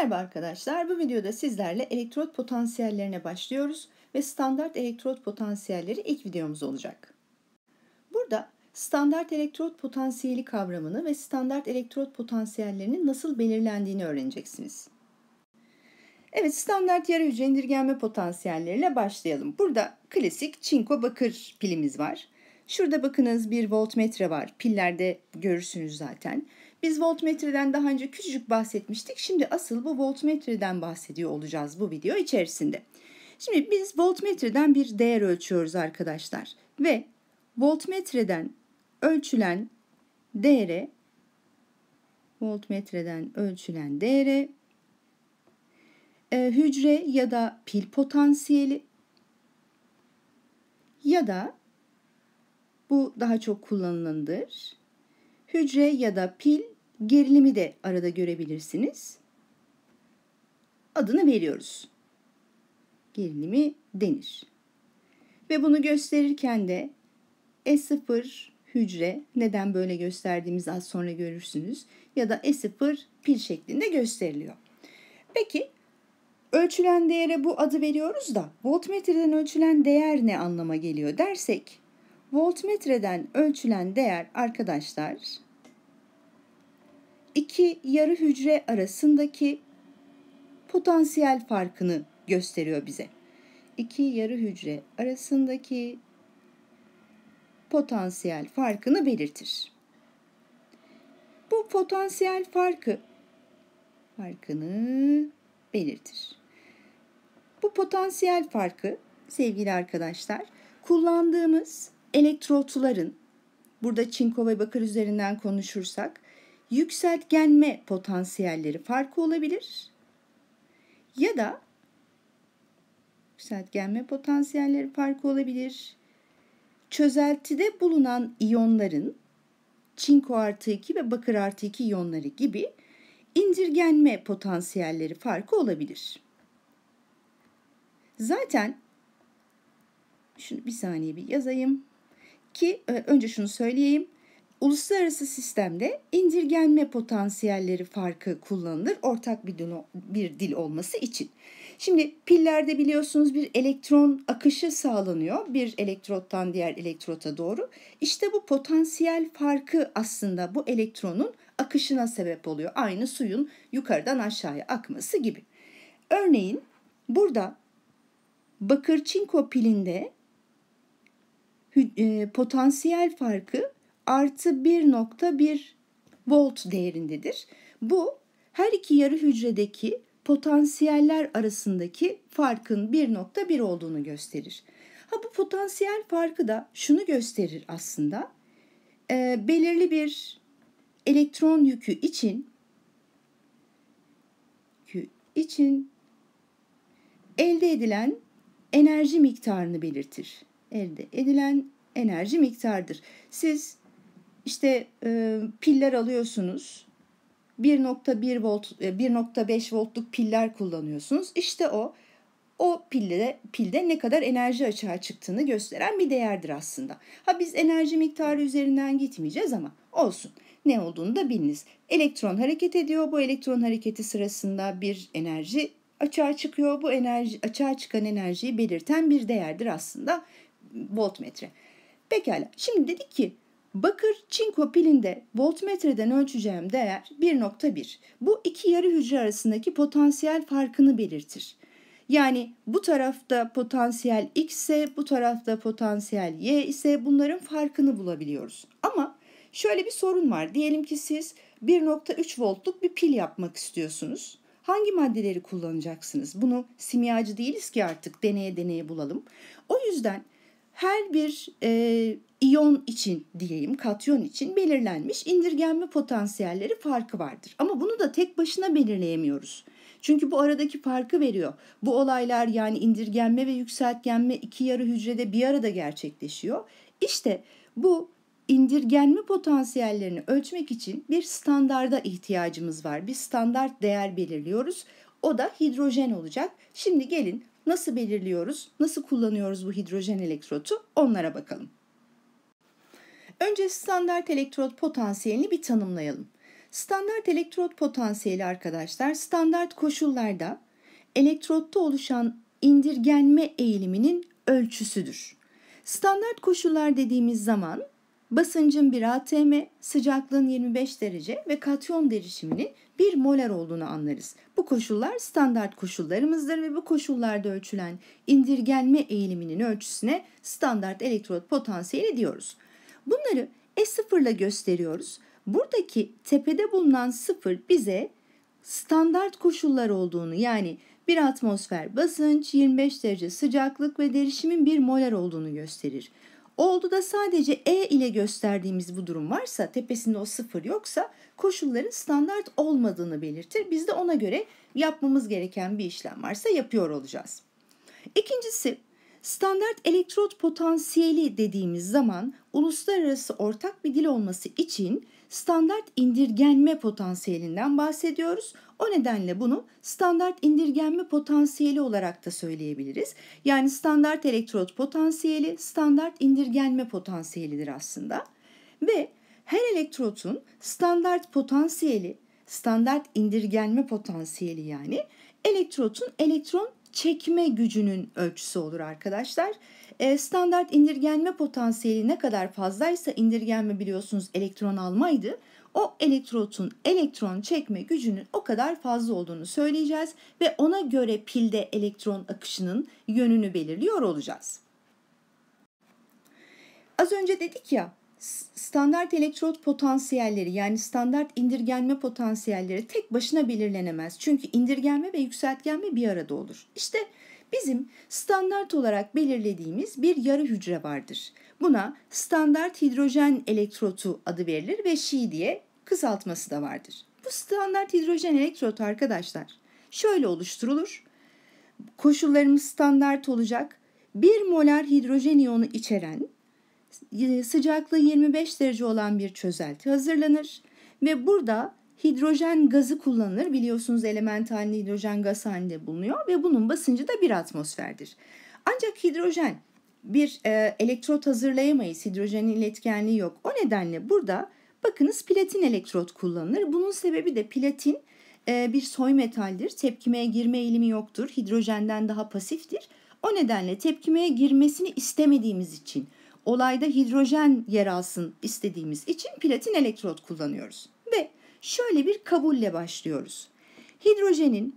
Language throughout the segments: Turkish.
Merhaba arkadaşlar, bu videoda sizlerle elektrot potansiyellerine başlıyoruz ve standart elektrot potansiyelleri ilk videomuz olacak. Burada standart elektrot potansiyeli kavramını ve standart elektrot potansiyellerinin nasıl belirlendiğini öğreneceksiniz. Evet, standart yarı hücre indirgenme potansiyelleriyle başlayalım. Burada klasik çinko bakır pilimiz var. Şurada bakınız bir voltmetre var. Pillerde görürsünüz zaten. Biz voltmetreden daha önce küçücük bahsetmiştik. Şimdi asıl bu voltmetreden bahsediyor olacağız bu video içerisinde. Şimdi biz voltmetreden bir değer ölçüyoruz arkadaşlar ve voltmetreden ölçülen değere voltmetreden ölçülen değere e, hücre ya da pil potansiyeli ya da bu daha çok kullanılandır hücre ya da pil gerilimi de arada görebilirsiniz. Adını veriyoruz. Gerilimi denir. Ve bunu gösterirken de E0 hücre neden böyle gösterdiğimizi az sonra görürsünüz ya da E0 pil şeklinde gösteriliyor. Peki ölçülen değere bu adı veriyoruz da voltmetreden ölçülen değer ne anlama geliyor dersek Voltmetreden ölçülen değer arkadaşlar iki yarı hücre arasındaki potansiyel farkını gösteriyor bize. İki yarı hücre arasındaki potansiyel farkını belirtir. Bu potansiyel farkı farkını belirtir. Bu potansiyel farkı sevgili arkadaşlar kullandığımız elektrotların, burada çinko ve bakır üzerinden konuşursak, yükseltgenme potansiyelleri farkı olabilir. Ya da yükseltgenme potansiyelleri farkı olabilir. Çözeltide bulunan iyonların çinko artı 2 ve bakır artı 2 iyonları gibi indirgenme potansiyelleri farkı olabilir. Zaten şunu bir saniye bir yazayım. Ki e, önce şunu söyleyeyim. Uluslararası sistemde indirgenme potansiyelleri farkı kullanılır ortak bir dil, bir dil olması için. Şimdi pillerde biliyorsunuz bir elektron akışı sağlanıyor bir elektrottan diğer elektrota doğru. İşte bu potansiyel farkı aslında bu elektronun akışına sebep oluyor. Aynı suyun yukarıdan aşağıya akması gibi. Örneğin burada bakır çinko pilinde e, potansiyel farkı artı 1.1 volt değerindedir. Bu her iki yarı hücredeki potansiyeller arasındaki farkın 1.1 olduğunu gösterir. Ha bu potansiyel farkı da şunu gösterir aslında. E, belirli bir elektron yükü için için elde edilen enerji miktarını belirtir elde edilen enerji miktardır. Siz işte e, piller alıyorsunuz. 1.1 volt 1.5 e, voltluk piller kullanıyorsunuz. İşte o o pilde, pilde ne kadar enerji açığa çıktığını gösteren bir değerdir aslında. Ha biz enerji miktarı üzerinden gitmeyeceğiz ama olsun. Ne olduğunu da biliniz. Elektron hareket ediyor. Bu elektron hareketi sırasında bir enerji açığa çıkıyor. Bu enerji açığa çıkan enerjiyi belirten bir değerdir aslında voltmetre. Pekala. Şimdi dedik ki bakır çinko pilinde voltmetreden ölçeceğim değer 1.1. Bu iki yarı hücre arasındaki potansiyel farkını belirtir. Yani bu tarafta potansiyel x ise bu tarafta potansiyel y ise bunların farkını bulabiliyoruz. Ama şöyle bir sorun var. Diyelim ki siz 1.3 voltluk bir pil yapmak istiyorsunuz. Hangi maddeleri kullanacaksınız? Bunu simyacı değiliz ki artık deneye deneye bulalım. O yüzden her bir e, iyon için diyeyim, katyon için belirlenmiş indirgenme potansiyelleri farkı vardır. Ama bunu da tek başına belirleyemiyoruz. Çünkü bu aradaki farkı veriyor. Bu olaylar yani indirgenme ve yükseltgenme iki yarı hücrede bir arada gerçekleşiyor. İşte bu indirgenme potansiyellerini ölçmek için bir standarda ihtiyacımız var. Bir standart değer belirliyoruz. O da hidrojen olacak. Şimdi gelin Nasıl belirliyoruz? Nasıl kullanıyoruz bu hidrojen elektrotu? Onlara bakalım. Önce standart elektrot potansiyelini bir tanımlayalım. Standart elektrot potansiyeli arkadaşlar standart koşullarda elektrotta oluşan indirgenme eğiliminin ölçüsüdür. Standart koşullar dediğimiz zaman Basıncın 1 atm, sıcaklığın 25 derece ve katyon derişiminin 1 molar olduğunu anlarız. Bu koşullar standart koşullarımızdır ve bu koşullarda ölçülen indirgenme eğiliminin ölçüsüne standart elektrot potansiyeli diyoruz. Bunları E0 ile gösteriyoruz. Buradaki tepede bulunan 0 bize standart koşullar olduğunu yani 1 atmosfer basınç, 25 derece sıcaklık ve derişimin 1 molar olduğunu gösterir. Oldu da sadece E ile gösterdiğimiz bu durum varsa, tepesinde o sıfır yoksa koşulların standart olmadığını belirtir. Biz de ona göre yapmamız gereken bir işlem varsa yapıyor olacağız. İkincisi standart elektrot potansiyeli dediğimiz zaman uluslararası ortak bir dil olması için standart indirgenme potansiyelinden bahsediyoruz. O nedenle bunu standart indirgenme potansiyeli olarak da söyleyebiliriz. Yani standart elektrot potansiyeli standart indirgenme potansiyelidir aslında. Ve her elektrotun standart potansiyeli, standart indirgenme potansiyeli yani elektrotun elektron çekme gücünün ölçüsü olur arkadaşlar. E, standart indirgenme potansiyeli ne kadar fazlaysa indirgenme biliyorsunuz elektron almaydı o elektrotun elektron çekme gücünün o kadar fazla olduğunu söyleyeceğiz ve ona göre pilde elektron akışının yönünü belirliyor olacağız. Az önce dedik ya standart elektrot potansiyelleri yani standart indirgenme potansiyelleri tek başına belirlenemez. Çünkü indirgenme ve yükseltgenme bir arada olur. İşte bu Bizim standart olarak belirlediğimiz bir yarı hücre vardır. Buna standart hidrojen elektrotu adı verilir ve şi diye kısaltması da vardır. Bu standart hidrojen elektrotu arkadaşlar şöyle oluşturulur. Koşullarımız standart olacak. 1 molar hidrojen iyonu içeren e, sıcaklığı 25 derece olan bir çözelti hazırlanır ve burada hidrojen gazı kullanılır. Biliyorsunuz element halinde hidrojen gaz halinde bulunuyor ve bunun basıncı da bir atmosferdir. Ancak hidrojen bir e, elektrot hazırlayamayız. Hidrojenin iletkenliği yok. O nedenle burada bakınız platin elektrot kullanılır. Bunun sebebi de platin e, bir soy metaldir. Tepkimeye girme eğilimi yoktur. Hidrojenden daha pasiftir. O nedenle tepkimeye girmesini istemediğimiz için, olayda hidrojen yer alsın istediğimiz için platin elektrot kullanıyoruz. Ve Şöyle bir kabulle başlıyoruz. Hidrojenin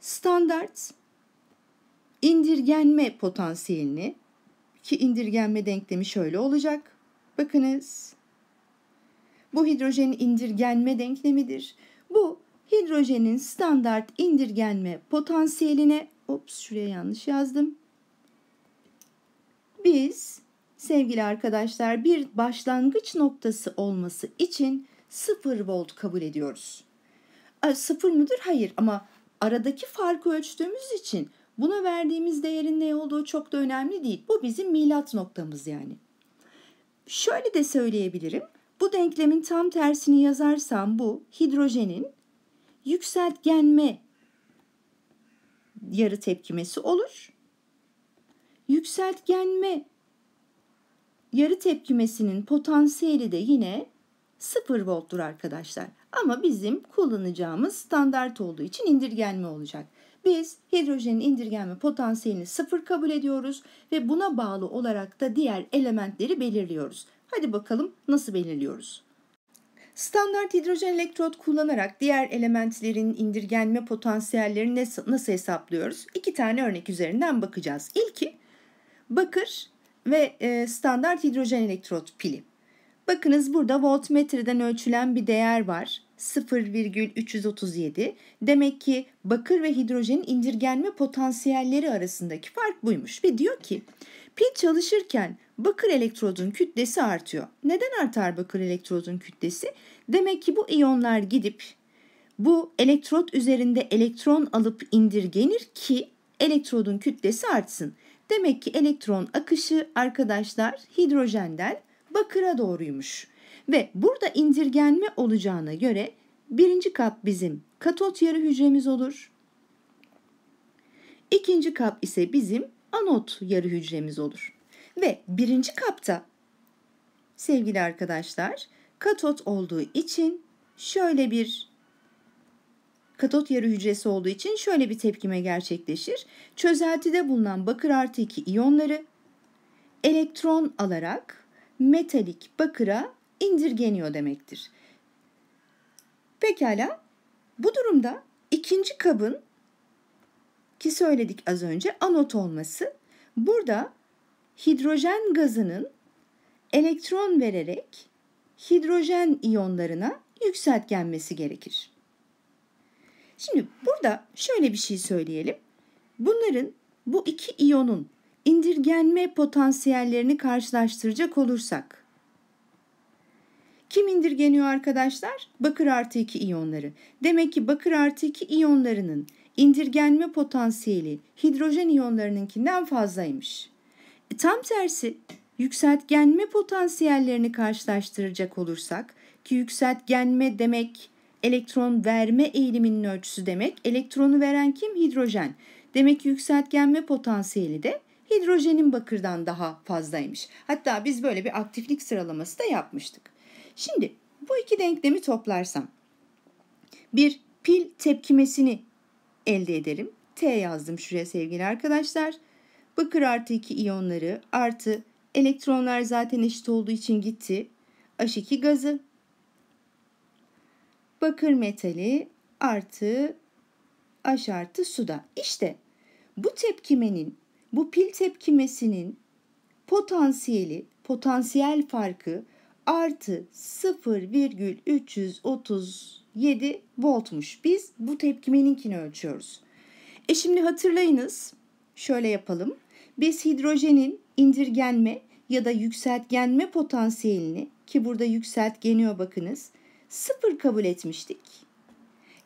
standart indirgenme potansiyelini ki indirgenme denklemi şöyle olacak. Bakınız. Bu hidrojenin indirgenme denklemidir. Bu hidrojenin standart indirgenme potansiyeline ops şuraya yanlış yazdım. Biz sevgili arkadaşlar bir başlangıç noktası olması için 0 volt kabul ediyoruz. A, 0 müdür? Hayır ama aradaki farkı ölçtüğümüz için buna verdiğimiz değerin ne olduğu çok da önemli değil. Bu bizim milat noktamız yani. Şöyle de söyleyebilirim. Bu denklemin tam tersini yazarsam bu hidrojenin yükseltgenme yarı tepkimesi olur. Yükseltgenme yarı tepkimesinin potansiyeli de yine 0 volttur arkadaşlar. Ama bizim kullanacağımız standart olduğu için indirgenme olacak. Biz hidrojenin indirgenme potansiyelini 0 kabul ediyoruz ve buna bağlı olarak da diğer elementleri belirliyoruz. Hadi bakalım nasıl belirliyoruz? Standart hidrojen elektrot kullanarak diğer elementlerin indirgenme potansiyellerini nasıl, hesaplıyoruz? İki tane örnek üzerinden bakacağız. İlki bakır ve e, standart hidrojen elektrot pili. Bakınız burada voltmetreden ölçülen bir değer var. 0,337. Demek ki bakır ve hidrojenin indirgenme potansiyelleri arasındaki fark buymuş. Ve diyor ki pil çalışırken bakır elektrodun kütlesi artıyor. Neden artar bakır elektrodun kütlesi? Demek ki bu iyonlar gidip bu elektrot üzerinde elektron alıp indirgenir ki elektrodun kütlesi artsın. Demek ki elektron akışı arkadaşlar hidrojenden Bakır'a doğruymuş. Ve burada indirgenme olacağına göre birinci kap bizim katot yarı hücremiz olur. İkinci kap ise bizim anot yarı hücremiz olur. Ve birinci kapta sevgili arkadaşlar katot olduğu için şöyle bir katot yarı hücresi olduğu için şöyle bir tepkime gerçekleşir. Çözeltide bulunan bakır artı 2 iyonları elektron alarak metalik bakıra indirgeniyor demektir. Pekala bu durumda ikinci kabın ki söyledik az önce anot olması burada hidrojen gazının elektron vererek hidrojen iyonlarına yükseltgenmesi gerekir. Şimdi burada şöyle bir şey söyleyelim. Bunların bu iki iyonun indirgenme potansiyellerini karşılaştıracak olursak. Kim indirgeniyor arkadaşlar? Bakır artı 2 iyonları. Demek ki bakır artı 2 iyonlarının indirgenme potansiyeli hidrojen iyonlarınınkinden fazlaymış. E, tam tersi yükseltgenme potansiyellerini karşılaştıracak olursak ki yükseltgenme demek elektron verme eğiliminin ölçüsü demek. Elektronu veren kim? Hidrojen. Demek ki yükseltgenme potansiyeli de hidrojenin bakırdan daha fazlaymış. Hatta biz böyle bir aktiflik sıralaması da yapmıştık. Şimdi bu iki denklemi toplarsam bir pil tepkimesini elde ederim. T yazdım şuraya sevgili arkadaşlar. Bakır artı 2 iyonları artı elektronlar zaten eşit olduğu için gitti. H2 gazı. Bakır metali artı H artı suda. İşte bu tepkimenin bu pil tepkimesinin potansiyeli, potansiyel farkı artı 0,337 voltmuş. Biz bu tepkimeninkini ölçüyoruz. E şimdi hatırlayınız şöyle yapalım. Biz hidrojenin indirgenme ya da yükseltgenme potansiyelini ki burada yükseltgeniyor bakınız sıfır kabul etmiştik.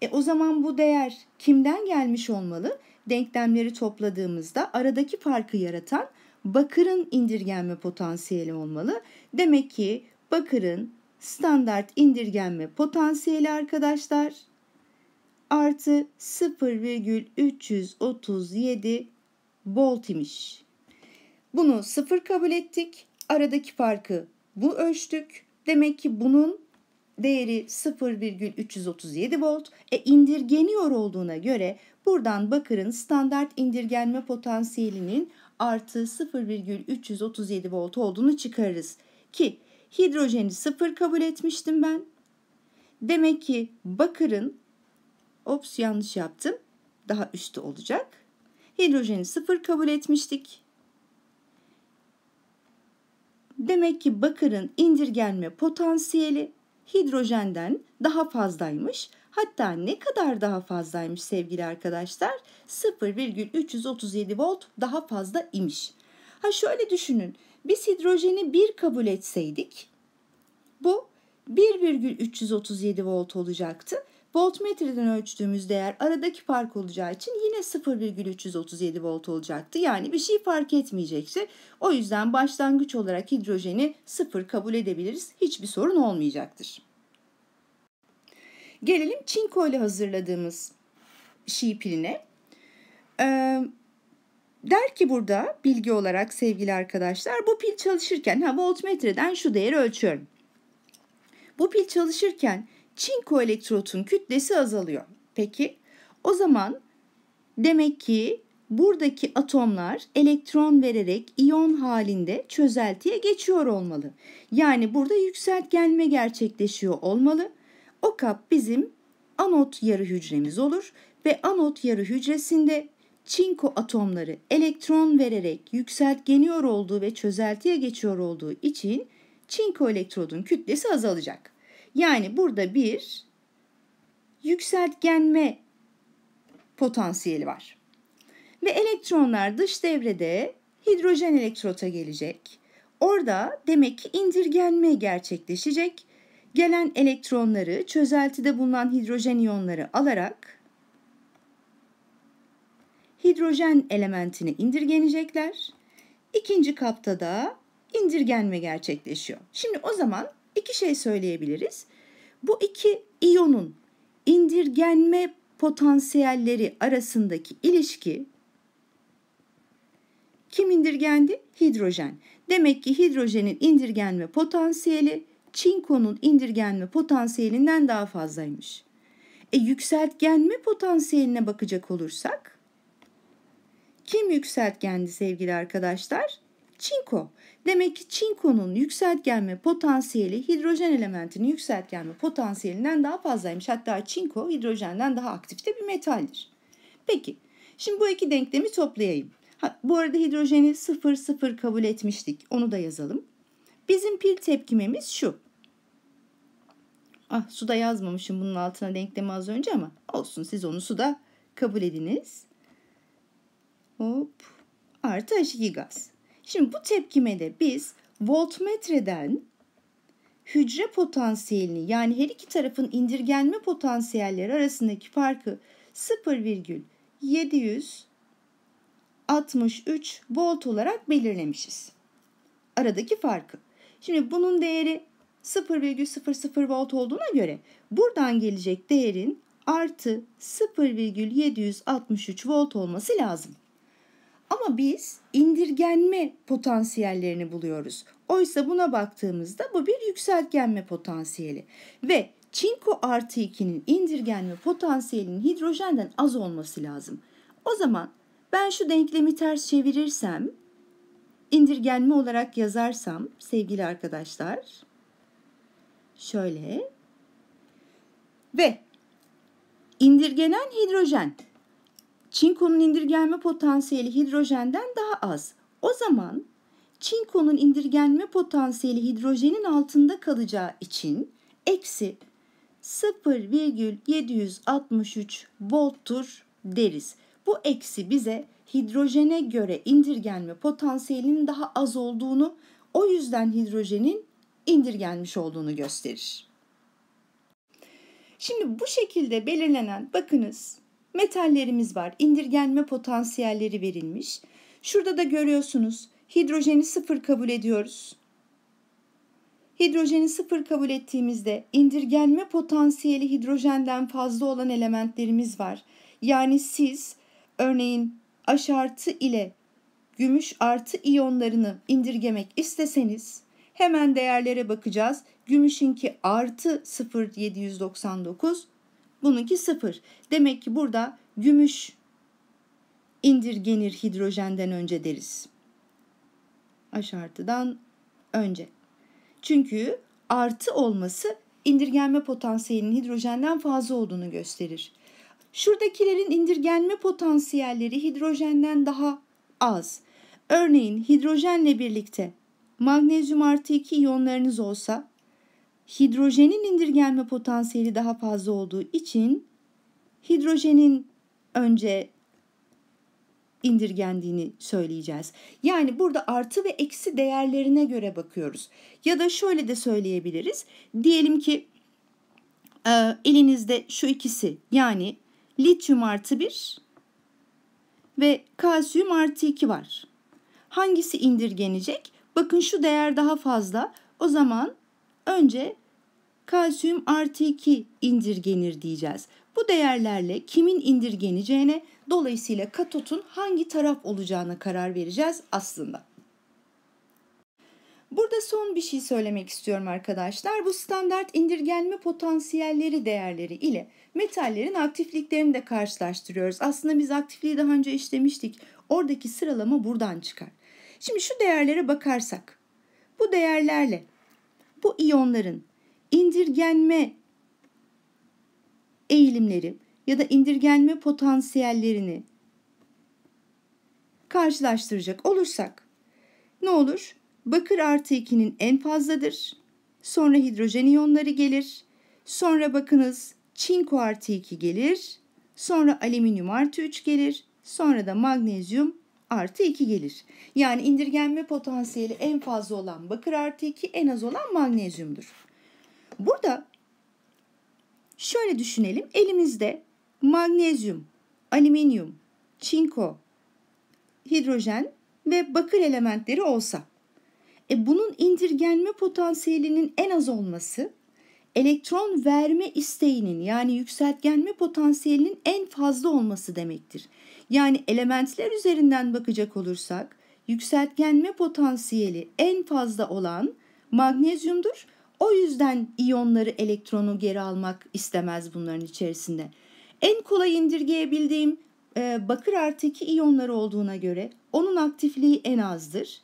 E o zaman bu değer kimden gelmiş olmalı? denklemleri topladığımızda aradaki farkı yaratan bakırın indirgenme potansiyeli olmalı. Demek ki bakırın standart indirgenme potansiyeli arkadaşlar artı 0,337 volt imiş. Bunu sıfır kabul ettik. Aradaki farkı bu ölçtük. Demek ki bunun değeri 0,337 volt e indirgeniyor olduğuna göre buradan bakırın standart indirgenme potansiyelinin artı 0,337 volt olduğunu çıkarırız. Ki hidrojeni 0 kabul etmiştim ben. Demek ki bakırın ops yanlış yaptım. Daha üstte olacak. Hidrojeni 0 kabul etmiştik. Demek ki bakırın indirgenme potansiyeli hidrojenden daha fazlaymış. Hatta ne kadar daha fazlaymış sevgili arkadaşlar? 0,337 volt daha fazla imiş. Ha şöyle düşünün. Biz hidrojeni 1 kabul etseydik bu 1,337 volt olacaktı. Voltmetreden ölçtüğümüz değer aradaki fark olacağı için yine 0,337 volt olacaktı. Yani bir şey fark etmeyecekti. O yüzden başlangıç olarak hidrojeni 0 kabul edebiliriz. Hiçbir sorun olmayacaktır. Gelelim çinko ile hazırladığımız şi piline. Ee, der ki burada bilgi olarak sevgili arkadaşlar bu pil çalışırken ha voltmetreden şu değeri ölçüyorum. Bu pil çalışırken çinko elektrotun kütlesi azalıyor. Peki o zaman demek ki buradaki atomlar elektron vererek iyon halinde çözeltiye geçiyor olmalı. Yani burada yükseltgenme gerçekleşiyor olmalı. O kap bizim anot yarı hücremiz olur ve anot yarı hücresinde çinko atomları elektron vererek yükseltgeniyor olduğu ve çözeltiye geçiyor olduğu için çinko elektrodun kütlesi azalacak. Yani burada bir yükseltgenme potansiyeli var. Ve elektronlar dış devrede hidrojen elektrota gelecek. Orada demek ki indirgenme gerçekleşecek. Gelen elektronları çözeltide bulunan hidrojen iyonları alarak hidrojen elementini indirgenecekler. İkinci kapta da indirgenme gerçekleşiyor. Şimdi o zaman iki şey söyleyebiliriz. Bu iki iyonun indirgenme potansiyelleri arasındaki ilişki kim indirgendi? Hidrojen. Demek ki hidrojenin indirgenme potansiyeli çinkonun indirgenme potansiyelinden daha fazlaymış. E yükseltgenme potansiyeline bakacak olursak kim yükseltgendi sevgili arkadaşlar? çinko. Demek ki çinkonun yükseltgenme potansiyeli hidrojen elementinin yükseltgenme potansiyelinden daha fazlaymış. Hatta çinko hidrojenden daha aktif de bir metaldir. Peki şimdi bu iki denklemi toplayayım. Ha, bu arada hidrojeni 0 0 kabul etmiştik. Onu da yazalım. Bizim pil tepkimemiz şu. Ah suda yazmamışım bunun altına denklemi az önce ama olsun siz onu suda kabul ediniz. Hop artı H2 gaz. Şimdi bu tepkimede biz voltmetreden hücre potansiyelini yani her iki tarafın indirgenme potansiyelleri arasındaki farkı 0,763 volt olarak belirlemişiz. Aradaki farkı. Şimdi bunun değeri 0,00 volt olduğuna göre buradan gelecek değerin artı 0,763 volt olması lazım. Ama biz indirgenme potansiyellerini buluyoruz. Oysa buna baktığımızda bu bir yükseltgenme potansiyeli. Ve çinko artı 2'nin indirgenme potansiyelinin hidrojenden az olması lazım. O zaman ben şu denklemi ters çevirirsem, indirgenme olarak yazarsam sevgili arkadaşlar, şöyle ve indirgenen hidrojen Çinkonun indirgenme potansiyeli hidrojenden daha az. O zaman çinkonun indirgenme potansiyeli hidrojenin altında kalacağı için eksi 0,763 volttur deriz. Bu eksi bize hidrojene göre indirgenme potansiyelinin daha az olduğunu, o yüzden hidrojenin indirgenmiş olduğunu gösterir. Şimdi bu şekilde belirlenen bakınız metallerimiz var. İndirgenme potansiyelleri verilmiş. Şurada da görüyorsunuz hidrojeni sıfır kabul ediyoruz. Hidrojeni sıfır kabul ettiğimizde indirgenme potansiyeli hidrojenden fazla olan elementlerimiz var. Yani siz örneğin H artı ile gümüş artı iyonlarını indirgemek isteseniz hemen değerlere bakacağız. Gümüşünki artı 0,799, Bununki sıfır. Demek ki burada gümüş indirgenir hidrojenden önce deriz. Aşartıdan önce. Çünkü artı olması indirgenme potansiyelinin hidrojenden fazla olduğunu gösterir. Şuradakilerin indirgenme potansiyelleri hidrojenden daha az. Örneğin hidrojenle birlikte magnezyum artı 2 iyonlarınız olsa hidrojenin indirgenme potansiyeli daha fazla olduğu için hidrojenin önce indirgendiğini söyleyeceğiz. Yani burada artı ve eksi değerlerine göre bakıyoruz. Ya da şöyle de söyleyebiliriz. Diyelim ki e, elinizde şu ikisi yani lityum artı 1 ve kalsiyum artı 2 var. Hangisi indirgenecek? Bakın şu değer daha fazla. O zaman Önce kalsiyum artı 2 indirgenir diyeceğiz. Bu değerlerle kimin indirgeneceğine dolayısıyla katotun hangi taraf olacağına karar vereceğiz aslında. Burada son bir şey söylemek istiyorum arkadaşlar. Bu standart indirgenme potansiyelleri değerleri ile metallerin aktifliklerini de karşılaştırıyoruz. Aslında biz aktifliği daha önce işlemiştik. Oradaki sıralama buradan çıkar. Şimdi şu değerlere bakarsak bu değerlerle bu iyonların indirgenme eğilimleri ya da indirgenme potansiyellerini karşılaştıracak olursak ne olur? Bakır artı 2'nin en fazladır. Sonra hidrojen iyonları gelir. Sonra bakınız çinko artı 2 gelir. Sonra alüminyum artı 3 gelir. Sonra da magnezyum artı 2 gelir. Yani indirgenme potansiyeli en fazla olan bakır artı 2 en az olan magnezyumdur. Burada şöyle düşünelim. Elimizde magnezyum, alüminyum, çinko, hidrojen ve bakır elementleri olsa. E bunun indirgenme potansiyelinin en az olması elektron verme isteğinin yani yükseltgenme potansiyelinin en fazla olması demektir. Yani elementler üzerinden bakacak olursak yükseltgenme potansiyeli en fazla olan magnezyumdur. O yüzden iyonları elektronu geri almak istemez bunların içerisinde. En kolay indirgeyebildiğim e, bakır artı 2 iyonları olduğuna göre onun aktifliği en azdır.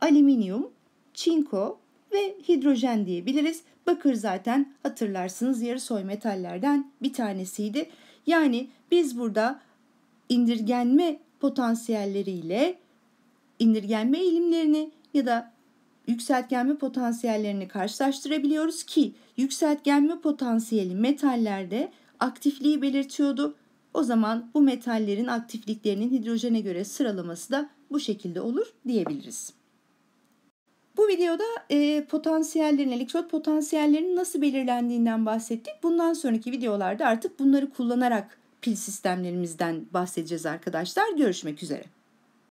Alüminyum, çinko ve hidrojen diyebiliriz. Bakır zaten hatırlarsınız yarı soy metallerden bir tanesiydi. Yani biz burada indirgenme potansiyelleriyle indirgenme eğilimlerini ya da yükseltgenme potansiyellerini karşılaştırabiliyoruz ki yükseltgenme potansiyeli metallerde aktifliği belirtiyordu. O zaman bu metallerin aktifliklerinin hidrojene göre sıralaması da bu şekilde olur diyebiliriz. Bu videoda e, potansiyellerin, elektrot potansiyellerinin nasıl belirlendiğinden bahsettik. Bundan sonraki videolarda artık bunları kullanarak pil sistemlerimizden bahsedeceğiz arkadaşlar. Görüşmek üzere.